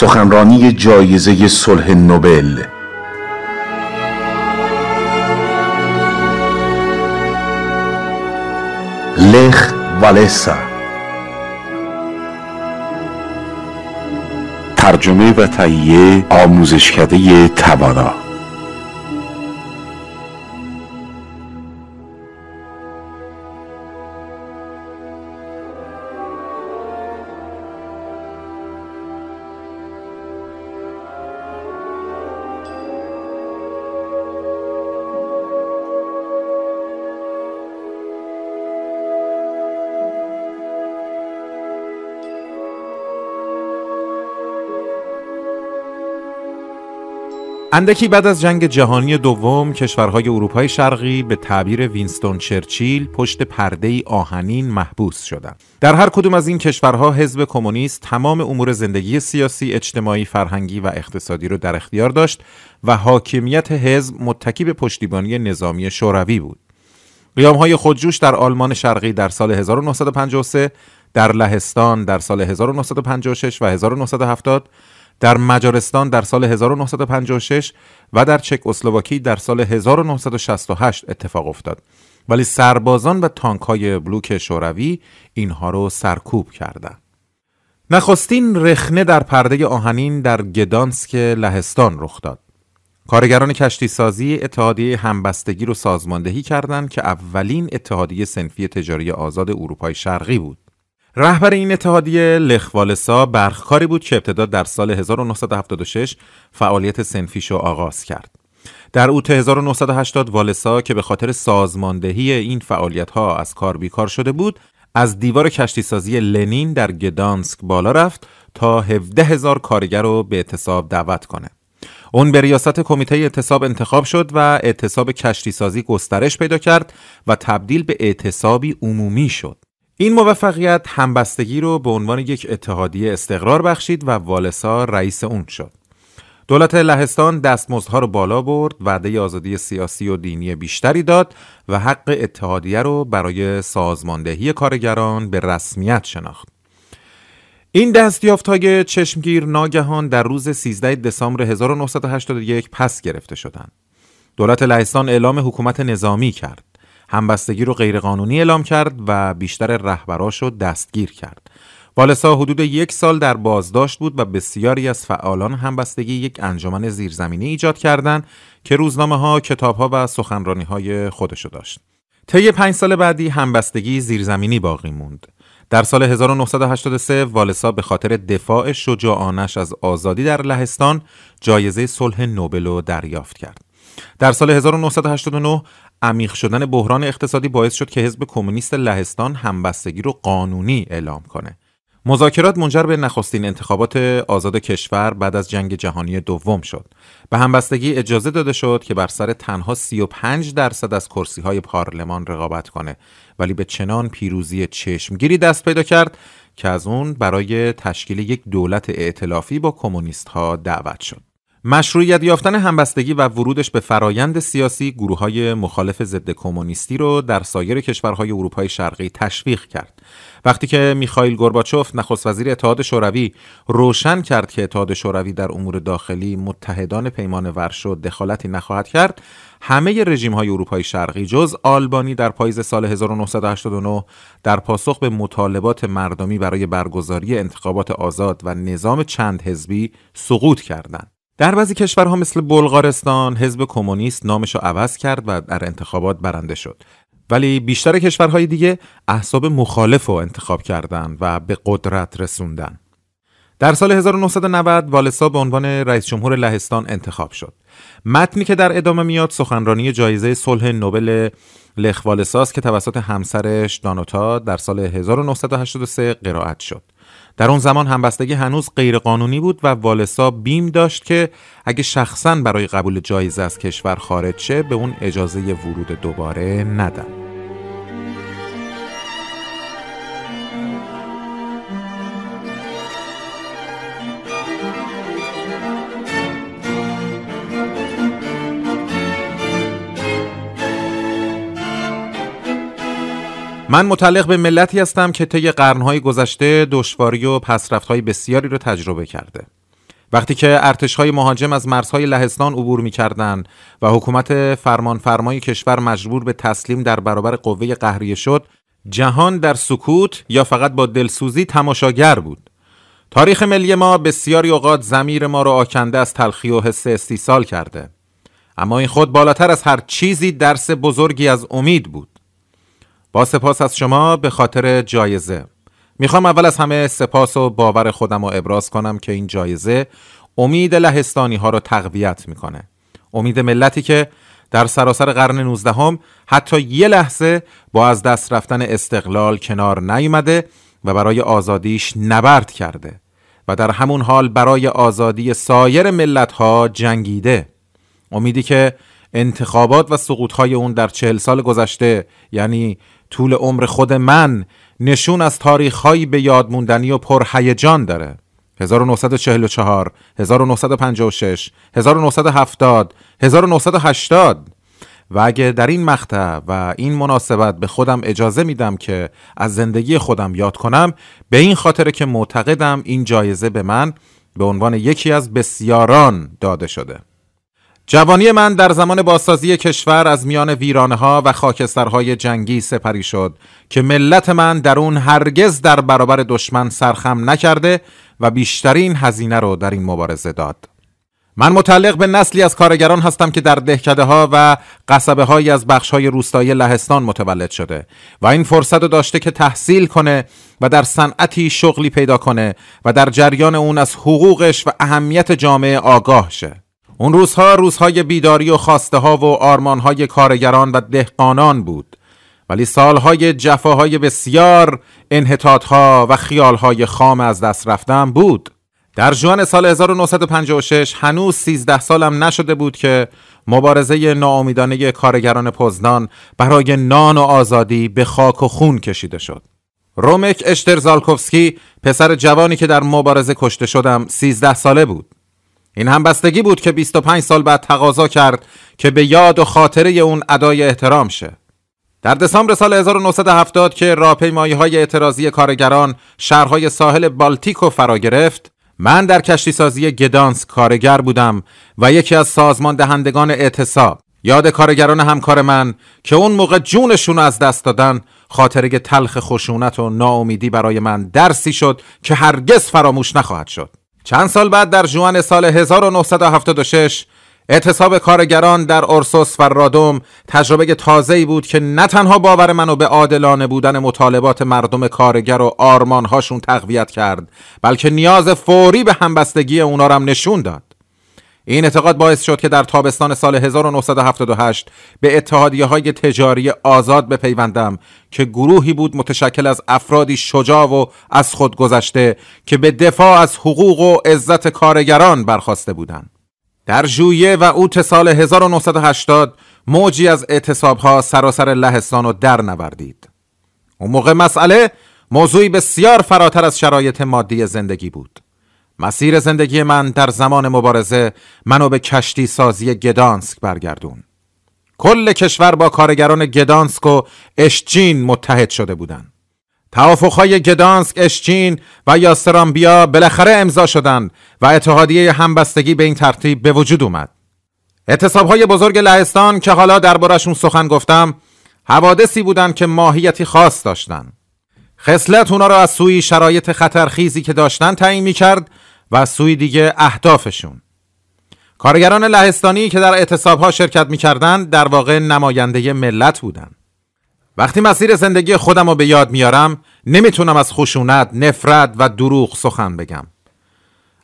سخنرانی جایزه صلح نوبل لخ والسا ترجمه و تهیه آموزشکده توانا اندکی بعد از جنگ جهانی دوم کشورهای اروپای شرقی به تعبیر وینستون چرچیل پشت پرده آهنین محبوس شدند. در هر کدوم از این کشورها حزب کمونیست تمام امور زندگی سیاسی، اجتماعی، فرهنگی و اقتصادی را در اختیار داشت و حاکمیت حزب متکی به پشتیبانی نظامی شوروی بود. قیام های خودجوش در آلمان شرقی در سال 1953 در لهستان در سال 1956 و 1970 در مجارستان در سال 1956 و در چک اسلواکی در سال 1968 اتفاق افتاد ولی سربازان و تانک های بلوک شوروی اینها رو سرکوب کردند. نخستین رخنه در پرده آهنین در گدانسک لهستان رخ داد. کارگران کشتی سازی اتحادیه همبستگی رو سازماندهی کردند که اولین اتحادیه سنفی تجاری آزاد اروپای شرقی بود. رهبر این اتحادیه لخوالسا برخکاری بود که ابتدا در سال 1976 فعالیت سنفیش آغاز کرد. در اوت 1980 والسا که به خاطر سازماندهی این فعالیت ها از کار بیکار شده بود از دیوار کشتی سازی لنین در گدانسک بالا رفت تا 17 هزار کارگر رو به اتصاب دعوت کنه. اون به ریاست کمیته اعتصاب انتخاب شد و اعتصاب کشتی سازی گسترش پیدا کرد و تبدیل به اعتصابی عمومی شد. این موفقیت همبستگی رو به عنوان یک اتحادیه استقرار بخشید و والسا رئیس اون شد. دولت لهستان دستمزدها رو بالا برد، وعده آزادی سیاسی و دینی بیشتری داد و حق اتحادیه رو برای سازماندهی کارگران به رسمیت شناخت. این دستیافتهای چشمگیر ناگهان در روز 13 دسامبر 1981 پس گرفته شدند. دولت لهستان اعلام حکومت نظامی کرد. همبستگی رو غیرقانونی اعلام کرد و بیشتر رهبراش رو دستگیر کرد. والسا حدود یک سال در بازداشت بود و بسیاری از فعالان همبستگی یک انجمن زیرزمینی ایجاد کردند که روزنامه ها، کتاب ها و سخنرانی های خودشو داشت. طی پنج سال بعدی همبستگی زیرزمینی باقی موند. در سال 1983 والسا به خاطر دفاع شجاعانش از آزادی در لهستان جایزه صلح نوبل رو دریافت کرد. در سال 1989 عمیق شدن بحران اقتصادی باعث شد که حزب کمونیست لهستان همبستگی رو قانونی اعلام کنه. مذاکرات منجر به نخستین انتخابات آزاد کشور بعد از جنگ جهانی دوم شد. به همبستگی اجازه داده شد که بر سر تنها 35 درصد از کرسی های پارلمان رقابت کنه ولی به چنان پیروزی چشمگیری دست پیدا کرد که از اون برای تشکیل یک دولت ائتلافی با کمونیست ها دعوت شد. مشروعیت یافتن همبستگی و ورودش به فرایند سیاسی گروه های مخالف ضد کمونیستی رو در سایر کشورهای اروپای شرقی تشویق کرد. وقتی که میخائیل گورباچوف نخست وزیر اتحاد شوروی روشن کرد که اتحاد شوروی در امور داخلی متحدان پیمان ورشو دخالتی نخواهد کرد، همه رژیم های اروپای شرقی جز آلبانی در پاییز سال 1989 در پاسخ به مطالبات مردمی برای برگزاری انتخابات آزاد و نظام چند حزبی سقوط کردند. در بعضی کشورها مثل بلغارستان حزب کمونیست نامش را عوض کرد و در انتخابات برنده شد ولی بیشتر کشورهای دیگه احساب مخالف رو انتخاب کردند و به قدرت رسوندن در سال 1990 والسا به عنوان رئیس جمهور لهستان انتخاب شد متنی که در ادامه میاد سخنرانی جایزه صلح نوبل لخ که توسط همسرش دانوتا در سال 1983 قرائت شد در اون زمان همبستگی هنوز غیرقانونی بود و والسا بیم داشت که اگه شخصا برای قبول جایزه از کشور خارج شه به اون اجازه ورود دوباره ندن من متعلق به ملتی هستم که طی قرنهای گذشته دشواری و پسرفتهای بسیاری را تجربه کرده وقتی که ارتشهای مهاجم از مرزهای لهستان عبور میکردند و حکومت فرمانفرمای کشور مجبور به تسلیم در برابر قوه قهریه شد جهان در سکوت یا فقط با دلسوزی تماشاگر بود تاریخ ملی ما بسیاری اوقات زمیر ما را آکنده از تلخی و حس استیصال کرده اما این خود بالاتر از هر چیزی درس بزرگی از امید بود با سپاس از شما به خاطر جایزه میخوام اول از همه سپاس و باور خودم رو ابراز کنم که این جایزه امید لهستانی ها رو تقویت میکنه امید ملتی که در سراسر قرن 19 هم حتی یه لحظه با از دست رفتن استقلال کنار نیومده و برای آزادیش نبرد کرده و در همون حال برای آزادی سایر ملت ها جنگیده امیدی که انتخابات و سقوط اون در چهل سال گذشته یعنی طول عمر خود من نشون از تاریخهایی به یاد موندنی و پرهیجان داره 1944 1956 1970 1980 و اگه در این مقطع و این مناسبت به خودم اجازه میدم که از زندگی خودم یاد کنم به این خاطر که معتقدم این جایزه به من به عنوان یکی از بسیاران داده شده جوانی من در زمان بازسازی کشور از میان ویرانه ها و خاکسترهای جنگی سپری شد که ملت من در اون هرگز در برابر دشمن سرخم نکرده و بیشترین هزینه رو در این مبارزه داد. من متعلق به نسلی از کارگران هستم که در دهکده ها و قصبه های از بخش های روستایی لهستان متولد شده و این فرصت رو داشته که تحصیل کنه و در صنعتی شغلی پیدا کنه و در جریان اون از حقوقش و اهمیت جامعه آگاه شه. اون روزها روزهای بیداری و خواسته ها و آرمان های کارگران و دهقانان بود ولی سالهای جفاهای بسیار انحطاطها و خیالهای خام از دست رفتن بود در جوان سال 1956 هنوز 13 سالم نشده بود که مبارزه ناامیدانه کارگران پزدان برای نان و آزادی به خاک و خون کشیده شد. رومک اشترزالکوفسکی پسر جوانی که در مبارزه کشته شدم 13 ساله بود. این همبستگی بود که 25 سال بعد تقاضا کرد که به یاد و خاطره اون ادای احترام شه. در دسامبر سال 1970 که راپیمایی های اعتراضی کارگران شهرهای ساحل بالتیکو فرا گرفت، من در کشتی سازی گدانس کارگر بودم و یکی از سازمان دهندگان اعتصاب یاد کارگران همکار من که اون موقع جونشون از دست دادن خاطره تلخ خشونت و ناامیدی برای من درسی شد که هرگز فراموش نخواهد شد. چند سال بعد در جوان سال 1976 اعتصاب کارگران در اورسوس و رادوم تجربه تازه‌ای بود که نه تنها باور منو به عادلانه بودن مطالبات مردم کارگر و آرمانهاشون تقویت کرد بلکه نیاز فوری به همبستگی اونا هم نشون داد این اعتقاد باعث شد که در تابستان سال 1978 به اتحادیه های تجاری آزاد بپیوندم که گروهی بود متشکل از افرادی شجاع و از خود گذشته که به دفاع از حقوق و عزت کارگران برخواسته بودند. در ژوئیه و اوت سال 1980 موجی از اعتصاب سراسر لهستان و در نوردید. اون موقع مسئله موضوعی بسیار فراتر از شرایط مادی زندگی بود. مسیر زندگی من در زمان مبارزه منو به کشتی سازی گدانسک برگردون کل کشور با کارگران گدانسک و اشچین متحد شده بودند. توافقهای گدانسک، اشچین و یاسرامبیا بالاخره امضا شدند و اتحادیه همبستگی به این ترتیب به وجود اومد. های بزرگ لهستان که حالا دربارشون سخن گفتم، حوادثی بودند که ماهیتی خاص داشتند. خصلت اونا را از سوی شرایط خطرخیزی که داشتن تعیین کرد، و سوی دیگه اهدافشون کارگران لهستانی که در ها شرکت میکردند در واقع نماینده ملت بودند وقتی مسیر زندگی خودم رو به یاد میارم نمیتونم از خشونت، نفرت و دروغ سخن بگم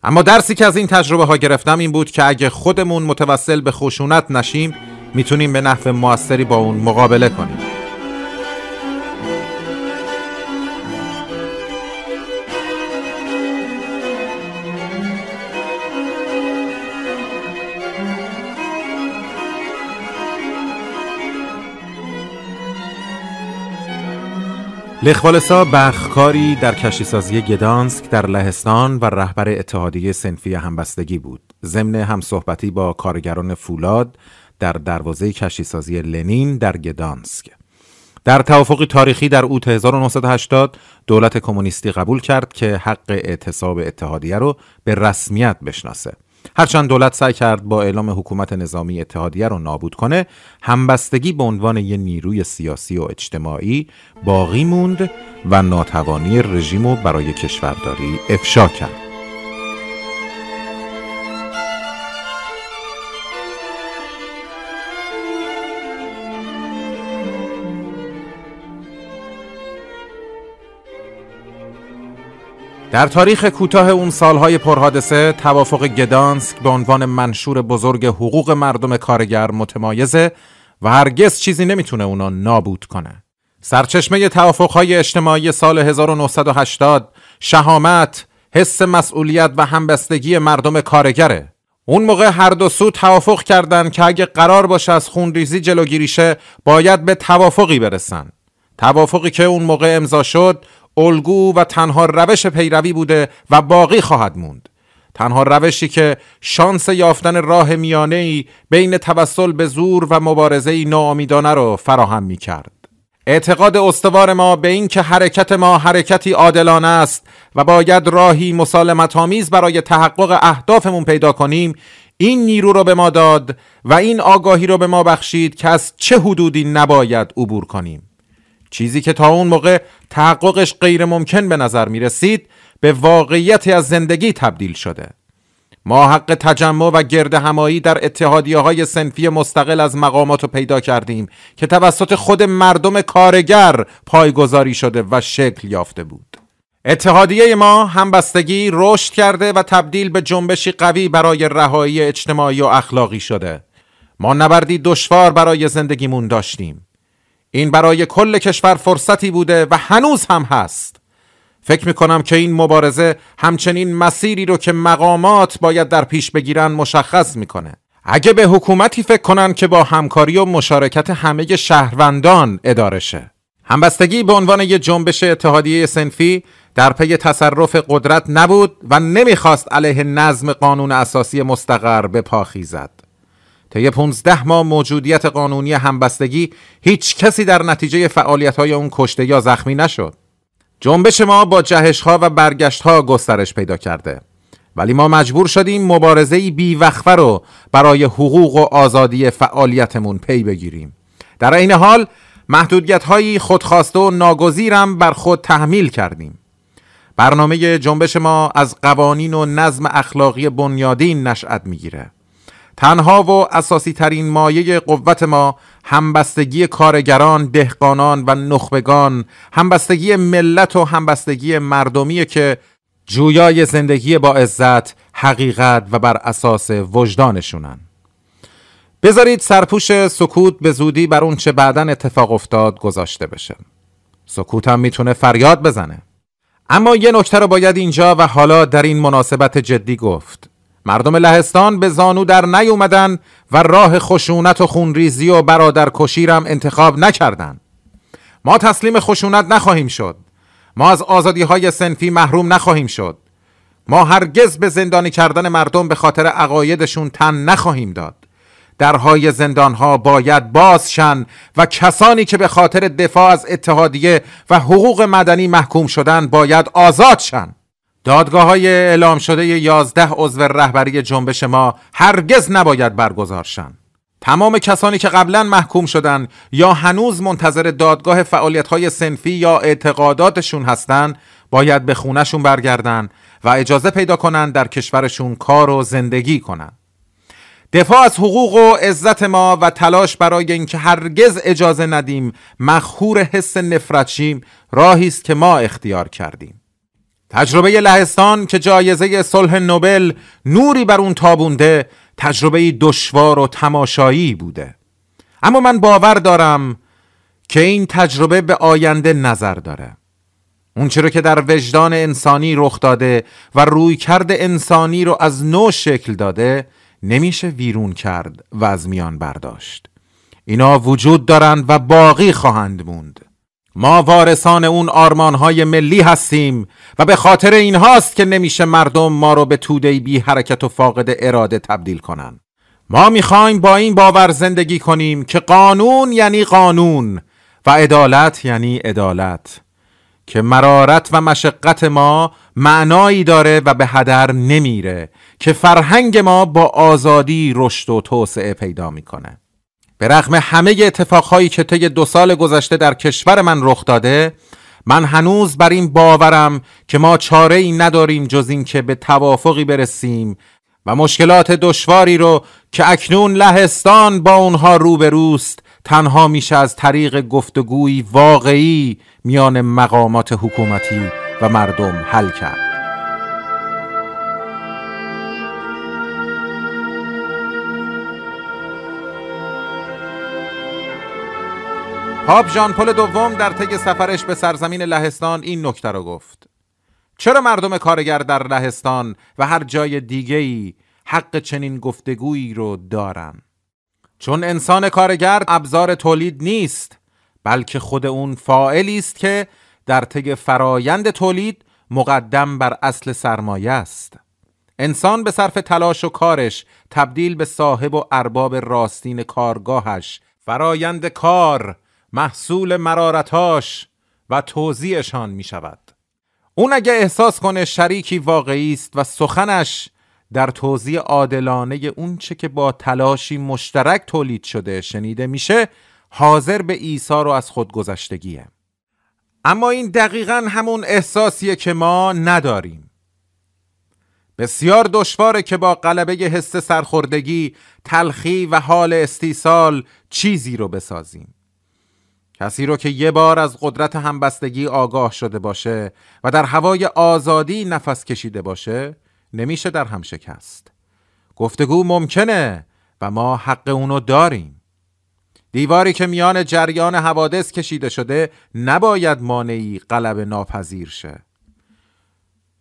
اما درسی که از این تجربه ها گرفتم این بود که اگه خودمون متوسل به خشونت نشیم میتونیم به نحو موثری با اون مقابله کنیم لخوالسا بخکاری در کشتیسازی گدانسک در لهستان و رهبر اتحادیه سنفی همبستگی بود. ضمن همصحبتی با کارگران فولاد در دروازه کشتیسازی لنین در گدانسک. در توافق تاریخی در اوت 1980 دولت کمونیستی قبول کرد که حق اعتصاب اتحادیه رو به رسمیت بشناسه. هرچند دولت سعی کرد با اعلام حکومت نظامی اتحادیه رو نابود کنه همبستگی به عنوان یه نیروی سیاسی و اجتماعی باقی موند و ناتوانی رژیم رو برای کشورداری افشا کرد در تاریخ کوتاه اون سالهای پرحادثه توافق گدانسک به عنوان منشور بزرگ حقوق مردم کارگر متمایزه و هرگز چیزی نمیتونه اونا نابود کنه. سرچشمه توافقهای اجتماعی سال 1980 شهامت، حس مسئولیت و همبستگی مردم کارگره. اون موقع هر دو سو توافق کردند که اگه قرار باشه از خونریزی جلوگیری شه باید به توافقی برسن. توافقی که اون موقع امضا شد الگو و تنها روش پیروی بوده و باقی خواهد موند تنها روشی که شانس یافتن راه میانه ای بین توسل به زور و مبارزه ناامیدانه را فراهم می کرد. اعتقاد استوار ما به اینکه حرکت ما حرکتی عادلانه است و باید راهی مسالمت آمیز برای تحقق اهدافمون پیدا کنیم این نیرو را به ما داد و این آگاهی را به ما بخشید که از چه حدودی نباید عبور کنیم چیزی که تا اون موقع تحققش غیر ممکن به نظر می رسید به واقعیتی از زندگی تبدیل شده ما حق تجمع و گرد همایی در اتحادیه های سنفی مستقل از مقامات رو پیدا کردیم که توسط خود مردم کارگر پایگذاری شده و شکل یافته بود اتحادیه ما همبستگی رشد کرده و تبدیل به جنبشی قوی برای رهایی اجتماعی و اخلاقی شده ما نبردی دشوار برای زندگیمون داشتیم این برای کل کشور فرصتی بوده و هنوز هم هست فکر می کنم که این مبارزه همچنین مسیری رو که مقامات باید در پیش بگیرن مشخص میکنه. اگه به حکومتی فکر کنن که با همکاری و مشارکت همه شهروندان اداره شه. همبستگی به عنوان یه جنبش اتحادیه سنفی در پی تصرف قدرت نبود و نمیخواست علیه نظم قانون اساسی مستقر به پاخی زد طی 15 ماه موجودیت قانونی همبستگی هیچ کسی در نتیجه فعالیت های اون کشته یا زخمی نشد. جنبش ما با جهش ها و برگشت ها گسترش پیدا کرده. ولی ما مجبور شدیم مبارزه وقفه رو برای حقوق و آزادی فعالیتمون پی بگیریم. در این حال محدودیت هایی خودخواسته و ناگزیرم بر خود تحمیل کردیم. برنامه جنبش ما از قوانین و نظم اخلاقی بنیادین نشأت میگیره. تنها و اساسی ترین مایه قوت ما همبستگی کارگران، دهقانان و نخبگان، همبستگی ملت و همبستگی مردمیه که جویای زندگی با عزت، حقیقت و بر اساس وجدانشونن. بذارید سرپوش سکوت به زودی بر اون چه بعدن اتفاق افتاد گذاشته بشه. سکوت هم میتونه فریاد بزنه. اما یه نکته رو باید اینجا و حالا در این مناسبت جدی گفت. مردم لهستان به زانو در نیومدن و راه خشونت و خونریزی و برادر کشیرم انتخاب نکردند. ما تسلیم خشونت نخواهیم شد. ما از آزادی های سنفی محروم نخواهیم شد. ما هرگز به زندانی کردن مردم به خاطر عقایدشون تن نخواهیم داد. درهای ها باید شن و کسانی که به خاطر دفاع از اتحادیه و حقوق مدنی محکوم شدن باید آزاد شن. دادگاه های اعلام شده 11 عضو رهبری جنبش ما هرگز نباید برگزار تمام کسانی که قبلا محکوم شدن یا هنوز منتظر دادگاه فعالیت های سنفی یا اعتقاداتشون هستند باید به خونشون برگردن و اجازه پیدا کنند در کشورشون کار و زندگی کنند. دفاع از حقوق و عزت ما و تلاش برای اینکه هرگز اجازه ندیم مخهور حس نفرتشیم راهی است که ما اختیار کردیم. تجربه لهستان که جایزه صلح نوبل نوری بر اون تابونده تجربه دشوار و تماشایی بوده اما من باور دارم که این تجربه به آینده نظر داره اون چرا که در وجدان انسانی رخ داده و کرد انسانی رو از نو شکل داده نمیشه ویرون کرد و از میان برداشت اینا وجود دارند و باقی خواهند موند ما وارثان اون آرمانهای ملی هستیم و به خاطر این هاست که نمیشه مردم ما رو به تودهی بی حرکت و فاقد اراده تبدیل کنن ما میخوایم با این باور زندگی کنیم که قانون یعنی قانون و عدالت یعنی عدالت که مرارت و مشقت ما معنایی داره و به هدر نمیره که فرهنگ ما با آزادی رشد و توسعه پیدا میکنه به رغم همه اتفاقهایی که طی دو سال گذشته در کشور من رخ داده من هنوز بر این باورم که ما چاره ای نداریم جز اینکه به توافقی برسیم و مشکلات دشواری رو که اکنون لهستان با اونها روبروست تنها میشه از طریق گفتگوی واقعی میان مقامات حکومتی و مردم حل کرد پاپ ژان پل دوم در طی سفرش به سرزمین لهستان این نکته را گفت چرا مردم کارگر در لهستان و هر جای دیگه‌ای حق چنین گفتگویی رو دارن چون انسان کارگر ابزار تولید نیست بلکه خود اون فاعلی است که در طی فرایند تولید مقدم بر اصل سرمایه است انسان به صرف تلاش و کارش تبدیل به صاحب و ارباب راستین کارگاهش فرایند کار محصول مرارتاش و توضیحشان می شود اون اگه احساس کنه شریکی واقعی است و سخنش در توضیح عادلانه اون چه که با تلاشی مشترک تولید شده شنیده میشه حاضر به ایثار و از خودگذشتگیه اما این دقیقا همون احساسیه که ما نداریم بسیار دشواره که با قلبه حس سرخوردگی، تلخی و حال استیصال چیزی رو بسازیم. کسی رو که یه بار از قدرت همبستگی آگاه شده باشه و در هوای آزادی نفس کشیده باشه نمیشه در هم شکست گفتگو ممکنه و ما حق اونو داریم دیواری که میان جریان حوادث کشیده شده نباید مانعی قلب ناپذیر شه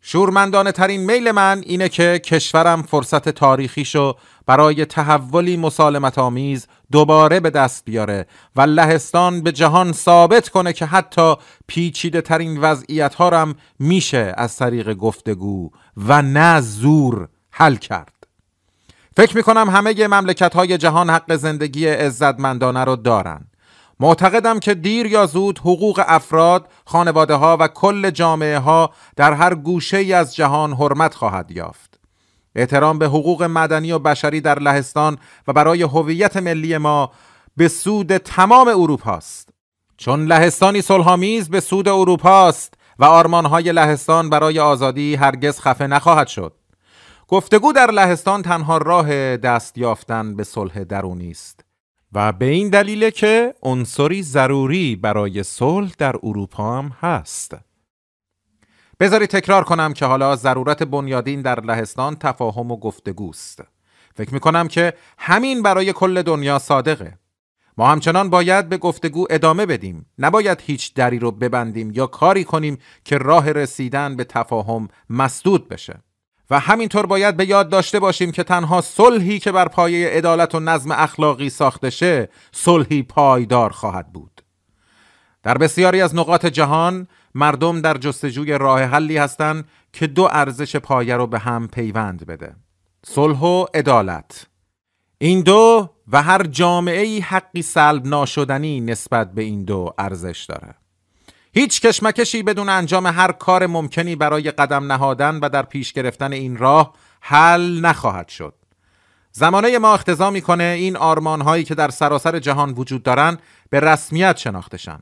شورمندانه ترین میل من اینه که کشورم فرصت تاریخیشو برای تحولی مسالمت آمیز دوباره به دست بیاره و لهستان به جهان ثابت کنه که حتی پیچیده ترین وضعیت ها هم میشه از طریق گفتگو و نه زور حل کرد فکر میکنم همه مملکت های جهان حق زندگی عزتمندانه رو دارن معتقدم که دیر یا زود حقوق افراد، خانواده ها و کل جامعه ها در هر گوشه ای از جهان حرمت خواهد یافت. احترام به حقوق مدنی و بشری در لهستان و برای هویت ملی ما به سود تمام اروپا است چون لهستانی صلحآمیز به سود اروپا است و آرمانهای لهستان برای آزادی هرگز خفه نخواهد شد گفتگو در لهستان تنها راه دست یافتن به صلح درونی است و به این دلیل که عنصری ضروری برای صلح در اروپا هم هست بذاری تکرار کنم که حالا ضرورت بنیادین در لهستان تفاهم و گفتگوست. فکر می کنم که همین برای کل دنیا صادقه. ما همچنان باید به گفتگو ادامه بدیم. نباید هیچ دری رو ببندیم یا کاری کنیم که راه رسیدن به تفاهم مسدود بشه. و همینطور باید به یاد داشته باشیم که تنها صلحی که بر پایه عدالت و نظم اخلاقی ساخته شه، صلحی پایدار خواهد بود. در بسیاری از نقاط جهان مردم در جستجوی راه حلی هستند که دو ارزش پایه رو به هم پیوند بده صلح و عدالت این دو و هر جامعه ای حقی سلب ناشدنی نسبت به این دو ارزش داره هیچ کشمکشی بدون انجام هر کار ممکنی برای قدم نهادن و در پیش گرفتن این راه حل نخواهد شد زمانه ما اختضا میکنه این آرمانهایی که در سراسر جهان وجود دارن به رسمیت شناختشن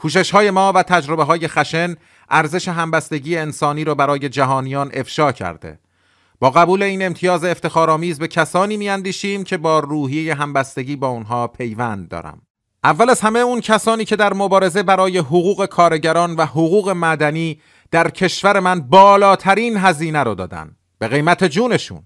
کوشش های ما و تجربه های خشن ارزش همبستگی انسانی را برای جهانیان افشا کرده. با قبول این امتیاز افتخارآمیز به کسانی میاندیشیم که با روحیه همبستگی با اونها پیوند دارم. اول از همه اون کسانی که در مبارزه برای حقوق کارگران و حقوق مدنی در کشور من بالاترین هزینه رو دادن به قیمت جونشون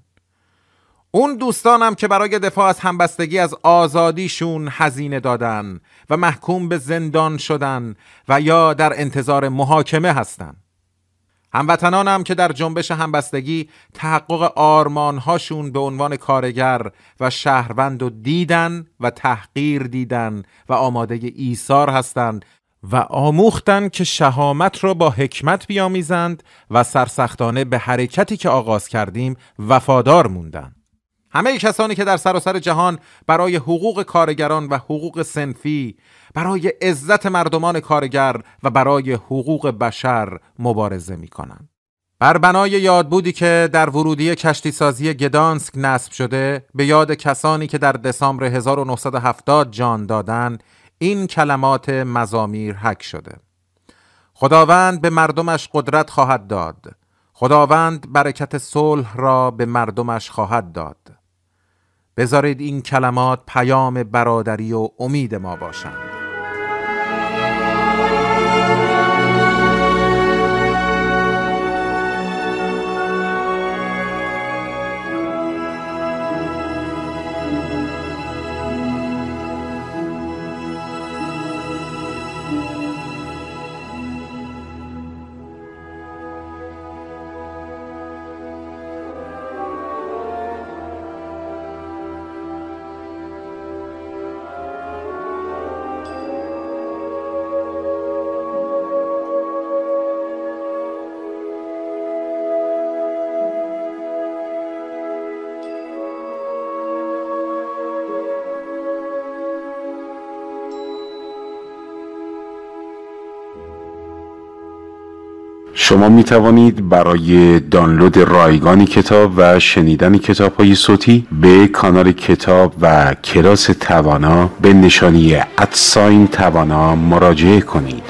اون دوستانم که برای دفاع از همبستگی از آزادیشون هزینه دادن و محکوم به زندان شدن و یا در انتظار محاکمه هستن هموطنانم که در جنبش همبستگی تحقق آرمانهاشون به عنوان کارگر و شهروند و دیدن و تحقیر دیدن و آماده ایثار هستند و آموختن که شهامت را با حکمت بیامیزند و سرسختانه به حرکتی که آغاز کردیم وفادار موندند. همه کسانی که در سراسر جهان برای حقوق کارگران و حقوق سنفی برای عزت مردمان کارگر و برای حقوق بشر مبارزه می کنند. بر بنای یادبودی که در ورودی کشتی سازی گدانسک نصب شده به یاد کسانی که در دسامبر 1970 جان دادن این کلمات مزامیر حک شده خداوند به مردمش قدرت خواهد داد خداوند برکت صلح را به مردمش خواهد داد بذارید این کلمات پیام برادری و امید ما باشند شما می توانید برای دانلود رایگان کتاب و شنیدن کتاب های صوتی به کانال کتاب و کلاس توانا به نشانی ادساین توانا مراجعه کنید